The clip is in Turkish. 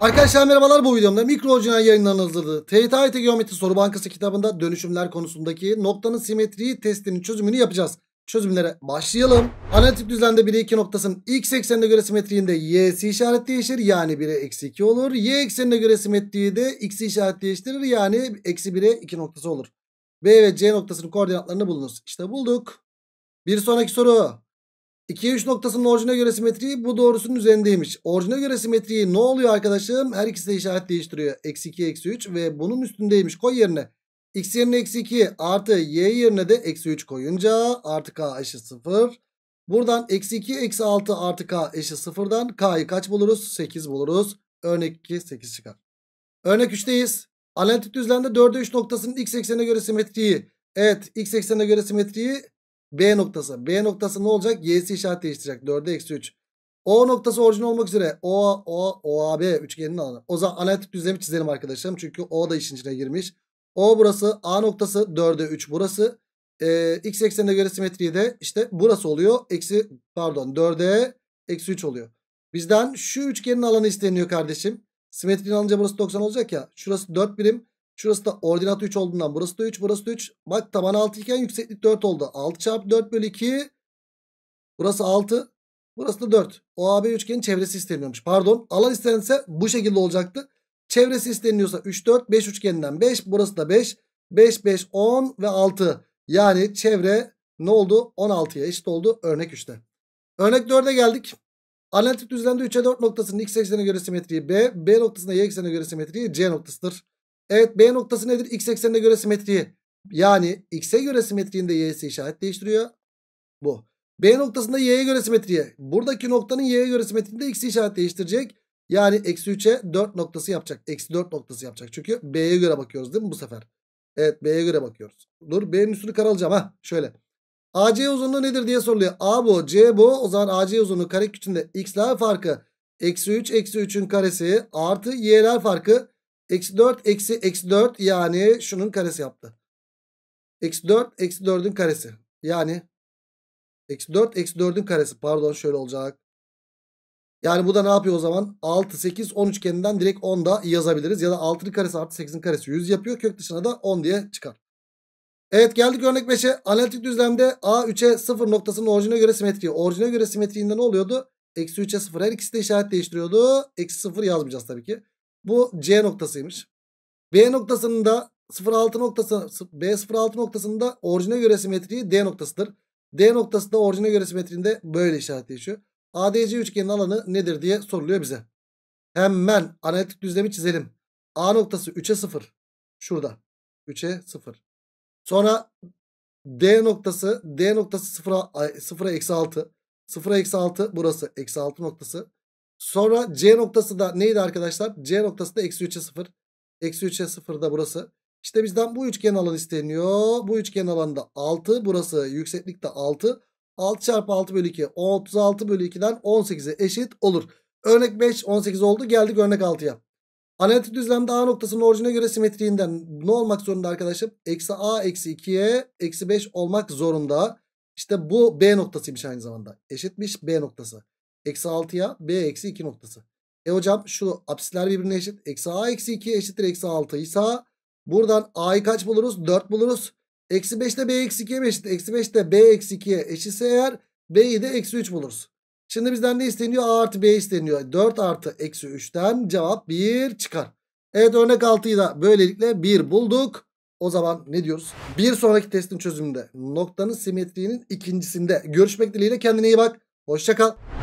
Arkadaşlar merhabalar bu videomda mikro orijinal yayından hazırladığı TYT Geometri Soru Bankası kitabında dönüşümler konusundaki noktanın simetriği testinin çözümünü yapacağız. Çözümlere başlayalım. Analitik düzlemde 1'e 2 noktasının x eksenine göre simetriğinde y'si işaret değişir yani 1'e eksi 2 olur. Y eksenine göre simetriği de x'i işaret değiştirir yani eksi 1'e 2 noktası olur. B ve C noktasının koordinatlarını bulunuz. İşte bulduk. Bir sonraki soru. 2'ye 3 noktasının orijine göre simetriği bu doğrusunun üzerindeymiş. Orijine göre simetriği ne oluyor arkadaşım? Her ikisi de işaret değiştiriyor. Eksi 2 eksi 3 ve bunun üstündeymiş. Koy yerine. X yerine eksi 2 artı y yerine de eksi 3 koyunca artı k eşit 0. Buradan eksi 2 eksi 6 artı k eşit 0'dan k'yı kaç buluruz? 8 buluruz. Örnek 2 8 çıkar. Örnek 3'teyiz. Analitik düzlemde 4'e 3 noktasının x eksenine göre simetriği. Evet x eksenine göre simetriği B noktası. B noktası ne olacak? Y'si işaret değiştirecek. 4'e eksi 3. O noktası orijin olmak üzere. O, O, O A B üçgeninin alanı. O zaman analitik düzlemi çizelim arkadaşlarım. Çünkü O da işin içine girmiş. O burası. A noktası 4'e 3 burası. Ee, X eksenine göre simetriği de işte burası oluyor. Eksi pardon 4'e eksi 3 oluyor. Bizden şu üçgenin alanı isteniyor kardeşim. Simetrinin alınca burası 90 olacak ya. Şurası 4 birim. Şurası da ordinat 3 olduğundan burası da 3 burası da 3. Bak taban 6 iken yükseklik 4 oldu. 6 çarpı 4 bölü 2. Burası 6. Burası da 4. OAB üçgenin çevresi isteniyormuş. Pardon alan istenirse bu şekilde olacaktı. Çevresi isteniyorsa 3 4 5 üçgeninden 5 burası da 5. 5 5 10 ve 6. Yani çevre ne oldu? 16'ya eşit oldu örnek 3'te. Örnek 4'e geldik. Analitik düzlemde 3'e 4 noktasının x eksenine göre simetriği B, B noktasında y eksenine göre simetriği C noktasıdır. Evet B noktası nedir? X eksenine göre simetriyi. Yani X'e göre simetriğinde Y'si işaret değiştiriyor. Bu. B noktasında Y'ye göre simetriye. Buradaki noktanın Y'ye göre simetriğinde X'i işaret değiştirecek. Yani eksi 3'e 4 noktası yapacak. Eksi 4 noktası yapacak. Çünkü B'ye göre bakıyoruz değil mi bu sefer? Evet B'ye göre bakıyoruz. Dur B'nin üstünü karalayacağım ha. Şöyle. AC uzunluğu nedir diye soruluyor. A bu C bu. O zaman AC uzunluğu kare küçüğünde X'ler farkı. Eksi 3 eksi 3'ün karesi artı Y'ler farkı. Eksi 4 eksi eksi 4 yani şunun karesi yaptı. Eksi 4 eksi 4'ün karesi. Yani eksi 4 eksi 4'ün karesi. Pardon şöyle olacak. Yani bu da ne yapıyor o zaman? 6, 8, 10 kendinden direkt 10 da yazabiliriz. Ya da 6'nın karesi artı 8'in karesi 100 yapıyor. Kök dışına da 10 diye çıkar. Evet geldik örnek 5'e. Analitik düzlemde A3'e 0 noktasının orijine göre simetri. Orijine göre simetriğinde ne oluyordu? Eksi 3'e 0. Her ikisi de işaret değiştiriyordu. Eksi 0 yazmayacağız tabii ki. Bu C noktasıymış. B noktasında 06 noktası B06 noktasında orijine göre simetriği D noktasıdır. D noktası da orijine göre simetriğinde böyle işaretleşiyor. ADC üçgenin alanı nedir diye soruluyor bize. Hemen analitik düzlemi çizelim. A noktası 3'e 0. Şurada. 3'e 0. Sonra D noktası D noktası 0'a 0'a eksi 6. 0'a eksi 6 burası. Eksi 6 noktası. Sonra C noktası da neydi arkadaşlar? C noktası da eksi 3'e 0. Eksi 3'e 0 da burası. İşte bizden bu üçgen alanı isteniyor. Bu üçgen alanında 6. Burası yükseklik de 6. 6 çarpı 6 bölü 2. 36 bölü 2'den 18'e eşit olur. Örnek 5 18 oldu. Geldik örnek 6'ya. Analitik düzlemde A noktasının orijine göre simetriğinden ne olmak zorunda arkadaşım? Eksi A eksi 2'ye eksi 5 olmak zorunda. İşte bu B noktasıymış aynı zamanda. Eşitmiş B noktası. Eksi 6'ya B eksi 2 noktası. E hocam şu apsisler birbirine eşit. Eksi A eksi 2 eşittir eksi 6 ise buradan A'yı kaç buluruz? 4 buluruz. Eksi 5 de B eksi 2'ye eşit. Eksi 5 de B eksi 2'ye eşitse eğer B'yi de eksi 3 buluruz. Şimdi bizden ne isteniyor? A artı B isteniyor. 4 artı eksi 3'ten cevap 1 çıkar. Evet örnek 6'yı da böylelikle 1 bulduk. O zaman ne diyoruz? Bir sonraki testin çözümünde noktanın simetriğinin ikincisinde görüşmek dileğiyle kendine iyi bak. Hoşçakal.